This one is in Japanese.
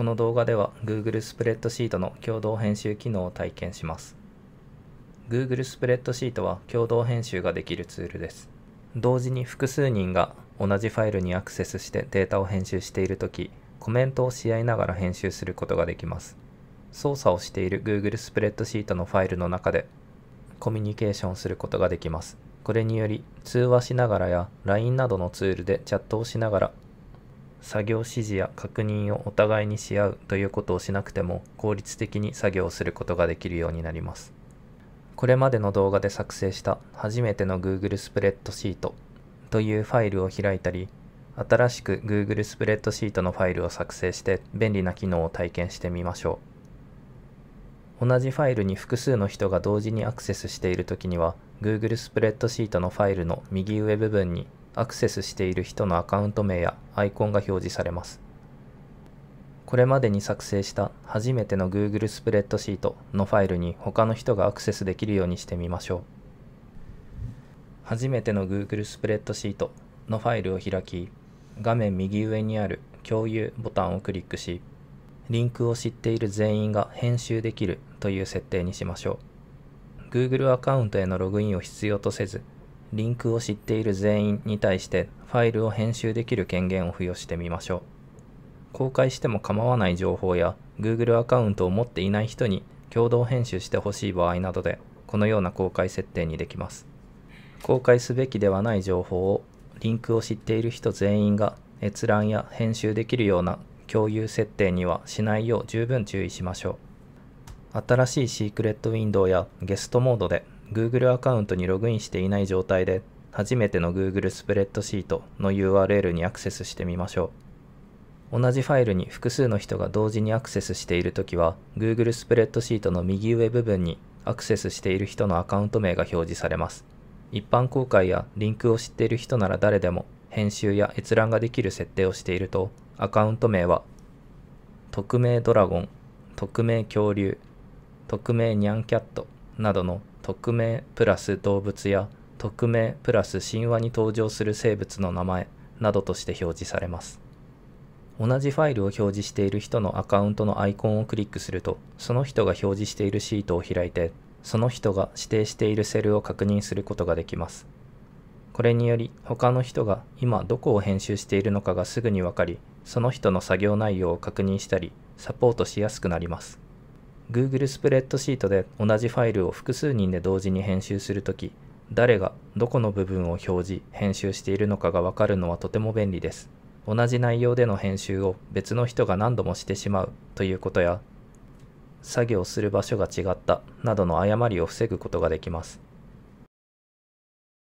この動画では Google スプレッドシートの共同編集機能を体験します。Google スプレッドシートは共同編集ができるツールです。同時に複数人が同じファイルにアクセスしてデータを編集しているとき、コメントをし合いながら編集することができます。操作をしている Google スプレッドシートのファイルの中でコミュニケーションすることができます。これにより通話しながらや LINE などのツールでチャットをしながら作業指示や確認をお互いにし合うということをしなくても効率的に作業をすることができるようになります。これまでの動画で作成した初めての Google スプレッドシートというファイルを開いたり、新しく Google スプレッドシートのファイルを作成して便利な機能を体験してみましょう。同じファイルに複数の人が同時にアクセスしているときには、Google スプレッドシートのファイルの右上部分にアクセスしている人のアカウント名やアイコンが表示されます。これまでに作成した初めての Google スプレッドシートのファイルに他の人がアクセスできるようにしてみましょう。初めての Google スプレッドシートのファイルを開き、画面右上にある共有ボタンをクリックし、リンクを知っている全員が編集できるという設定にしましょう。Google アカウントへのログインを必要とせず、リンクを知っている全員に対してファイルを編集できる権限を付与してみましょう。公開しても構わない情報や Google アカウントを持っていない人に共同編集してほしい場合などでこのような公開設定にできます。公開すべきではない情報をリンクを知っている人全員が閲覧や編集できるような共有設定にはしないよう十分注意しましょう。新しいシークレットウィンドウやゲストモードで Google アカウントにログインしていない状態で、初めての Google スプレッドシートの URL にアクセスしてみましょう。同じファイルに複数の人が同時にアクセスしているときは、Google スプレッドシートの右上部分にアクセスしている人のアカウント名が表示されます。一般公開やリンクを知っている人なら誰でも編集や閲覧ができる設定をしていると、アカウント名は、匿名ドラゴン、匿名恐竜、匿名ニャンキャットなどの匿名プラス動物や匿名プラス神話に登場する生物の名前などとして表示されます。同じファイルを表示している人のアカウントのアイコンをクリックすると、その人が表示しているシートを開いて、その人が指定しているセルを確認することができます。これにより、他の人が今どこを編集しているのかがすぐにわかり、その人の作業内容を確認したり、サポートしやすくなります。Google スプレッドシートで同じファイルを複数人で同時に編集するとき、誰がどこの部分を表示、編集しているのかがわかるのはとても便利です。同じ内容での編集を別の人が何度もしてしまうということや、作業する場所が違ったなどの誤りを防ぐことができます。